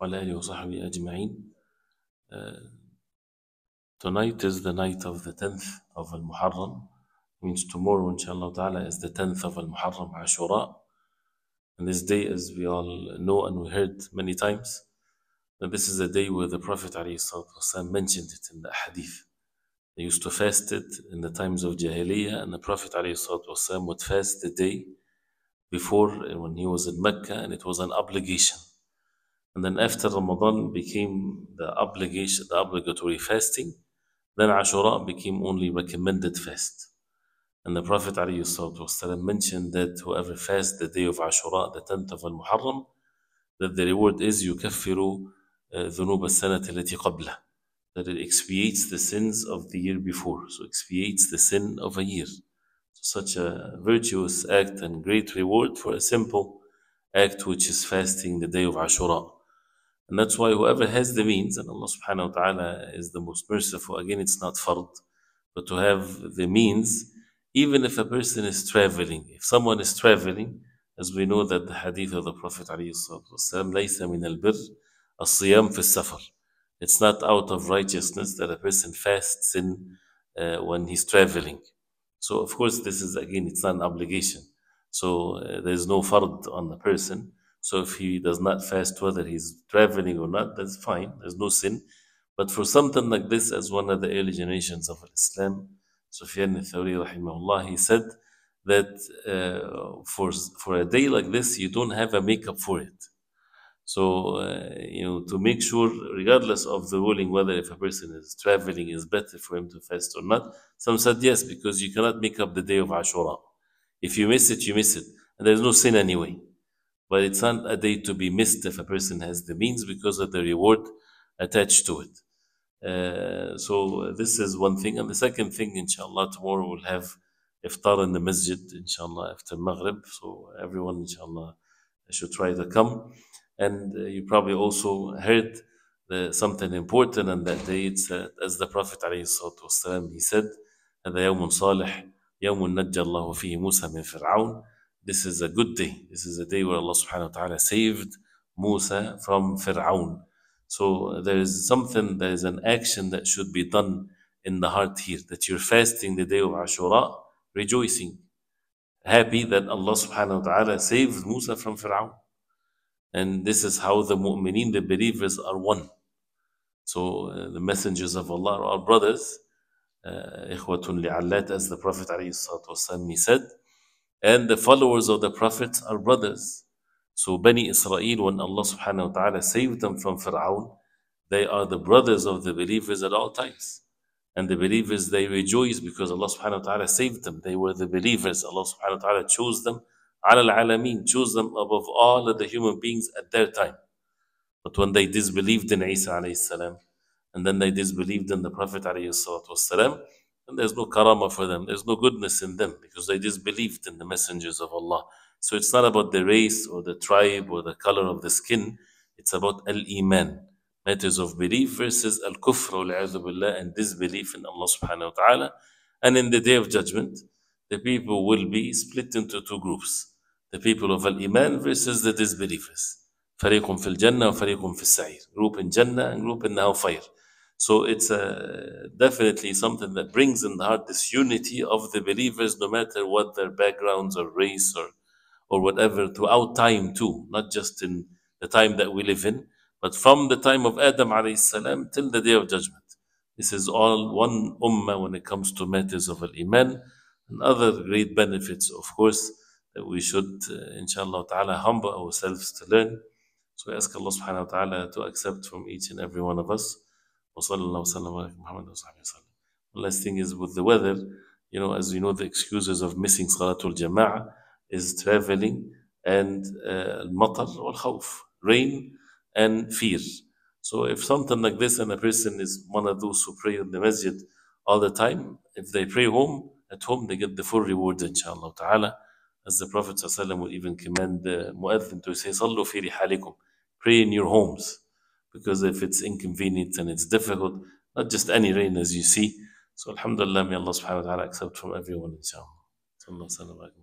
Uh, tonight is the night of the 10th of Al-Muharram. Means tomorrow, inshallah ta'ala, is the 10th of Al-Muharram, Ashura. And this day, as we all know and we heard many times, that this is a day where the Prophet ﷺ mentioned it in the hadith. They used to fast it in the times of Jahiliyyah, and the Prophet ﷺ would fast the day before when he was in Mecca, and it was an obligation. And then after Ramadan became the obligation, the obligatory fasting. Then Ashura became only recommended fast. And the Prophet ﷺ mentioned that whoever fasts the day of Ashura, the 10th of Al-Muharram, that the reward is يكفر ذنوب السنة التي قبله that it expiates the sins of the year before. So expiates the sin of a year. So such a virtuous act and great reward for a simple act which is fasting the day of Ashura. And that's why whoever has the means, and Allah subhanahu wa ta'ala is the most merciful, again, it's not fard, but to have the means, even if a person is traveling, if someone is traveling, as we know that the hadith of the Prophet والسلام, it's not out of righteousness that a person fasts in uh, when he's traveling. So, of course, this is again, it's not an obligation. So, uh, there's no fard on the person. So if he does not fast, whether he's traveling or not, that's fine. There's no sin. But for something like this, as one of the early generations of Islam, Sufyan al-Thawri rahimahullah, he said that uh, for, for a day like this, you don't have a makeup for it. So, uh, you know, to make sure, regardless of the ruling, whether if a person is traveling, is better for him to fast or not. Some said yes, because you cannot make up the day of Ashura. If you miss it, you miss it. And there's no sin anyway but it's not a day to be missed if a person has the means because of the reward attached to it. Uh, so uh, this is one thing. And the second thing, inshallah, tomorrow we'll have iftar in the masjid, inshallah, after Maghrib. So everyone, inshallah, should try to come. And uh, you probably also heard the, something important on that day. It's uh, as the Prophet والسلام, he said, the يوم صالح يوم نجى الله فيه موسى من فرعون this is a good day. This is a day where Allah subhanahu wa ta'ala saved Musa from Fir'aun. So there is something, there is an action that should be done in the heart here, that you're fasting the day of Ashura, rejoicing, happy that Allah subhanahu wa ta'ala saved Musa from Fir'aun. And this is how the mu'mineen, the believers are one. So uh, the messengers of Allah are brothers, uh, إخوة لعلات, as the Prophet والسلام, he said, and the followers of the prophets are brothers. So Bani Israel, when Allah subhanahu wa ta'ala saved them from Fir'aun, they are the brothers of the believers at all times. And the believers, they rejoice because Allah subhanahu wa ta'ala saved them. They were the believers. Allah subhanahu wa ta'ala chose them. Al alameen, chose them above all of the human beings at their time. But when they disbelieved in Isa alayhi salam, and then they disbelieved in the Prophet alayhi salatu and there's no karama for them. There's no goodness in them because they disbelieved in the messengers of Allah. So it's not about the race or the tribe or the color of the skin. It's about al-iman, matters of belief versus al-kufr and disbelief in Allah subhanahu wa ta'ala. And in the day of judgment, the people will be split into two groups. The people of al-iman versus the disbelievers. فريق في الجنة وفريق في السعير. Group in Jannah and group in Hellfire. So it's a, uh, definitely something that brings in the heart this unity of the believers, no matter what their backgrounds or race or, or whatever, throughout time too, not just in the time that we live in, but from the time of Adam salam till the day of judgment. This is all one ummah when it comes to matters of al-Iman and other great benefits, of course, that we should, uh, inshallah ta'ala, humble ourselves to learn. So we ask Allah subhanahu wa ta'ala to accept from each and every one of us. وصلى The last thing is with the weather, you know, as you know, the excuses of missing Salatul Jama'ah is traveling and uh, matar or khawf, rain and fear. So if something like this and a person is one of those who pray in the masjid all the time, if they pray home, at home they get the full reward inshallah ta'ala. As the Prophet ﷺ will even command the muezzin to say, Sallu fi rihalikum, pray in your homes because if it's inconvenient and it's difficult, not just any rain as you see. So Alhamdulillah, may Allah subhanahu wa ta'ala accept from everyone, Allah.